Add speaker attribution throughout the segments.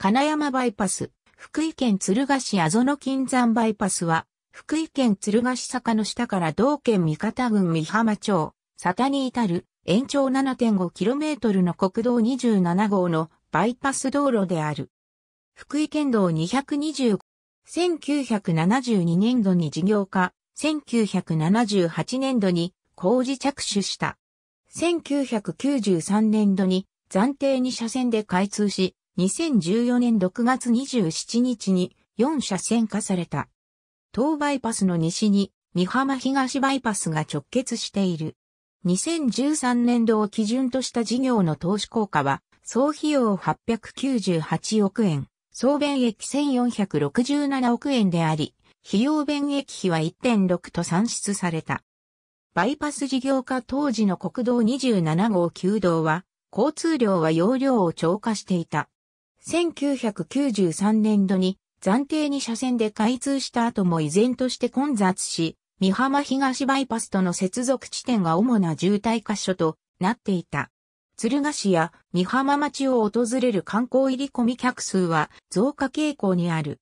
Speaker 1: 金山バイパス、福井県鶴ヶ市阿園金山バイパスは、福井県鶴ヶ市坂の下から道県三方郡三浜町、佐田に至る延長 7.5km の国道27号のバイパス道路である。福井県道225、1972年度に事業化、1978年度に工事着手した。1993年度に暫定2車線で開通し、2014年6月27日に4車線化された。東バイパスの西に三浜東バイパスが直結している。2013年度を基準とした事業の投資効果は、総費用898億円、総便益1467億円であり、費用便益比は1.6と算出された。バイパス事業化当時の国道27号9道は、交通量は容量を超過していた。1993年度に暫定に車線で開通した後も依然として混雑し、三浜東バイパスとの接続地点が主な渋滞箇所となっていた。鶴ヶ市や三浜町を訪れる観光入り込み客数は増加傾向にある。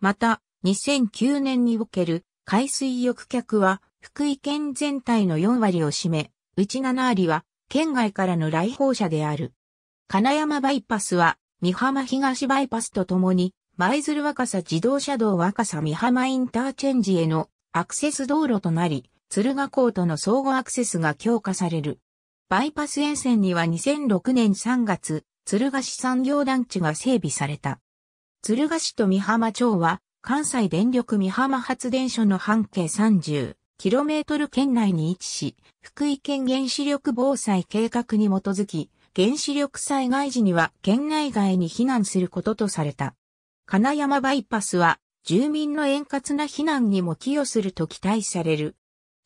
Speaker 1: また、2009年における海水浴客は福井県全体の4割を占め、うち7割は県外からの来訪者である。金山バイパスは三浜東バイパスとともに、舞鶴若狭自動車道若狭三浜インターチェンジへのアクセス道路となり、鶴ヶ港との相互アクセスが強化される。バイパス沿線には2006年3月、鶴ヶ市産業団地が整備された。鶴ヶ市と三浜町は、関西電力三浜発電所の半径 30km 圏内に位置し、福井県原子力防災計画に基づき、原子力災害時には県内外に避難することとされた。金山バイパスは住民の円滑な避難にも寄与すると期待される。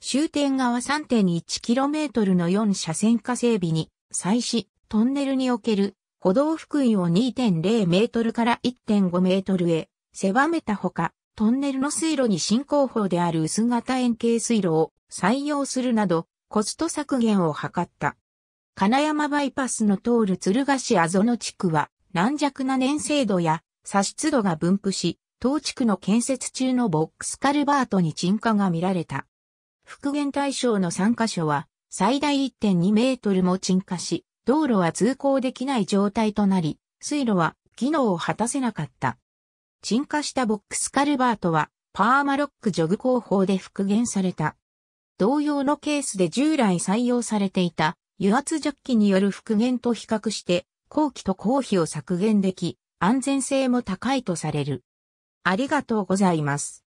Speaker 1: 終点側 3.1km の4車線化整備に、際始、トンネルにおける歩道幅井を2.0メートルから1.5メートルへ狭めたほか、トンネルの水路に進行法である薄型円形水路を採用するなど、コスト削減を図った。金山バイパスの通る鶴ヶ市畔の地区は、軟弱な粘性度や砂質度が分布し、当地区の建設中のボックスカルバートに沈下が見られた。復元対象の3カ所は、最大1.2メートルも沈下し、道路は通行できない状態となり、水路は機能を果たせなかった。沈下したボックスカルバートは、パーマロックジョグ工法で復元された。同様のケースで従来採用されていた油圧ジャッキによる復元と比較して、工期と工費を削減でき、安全性も高いとされる。ありがとうございます。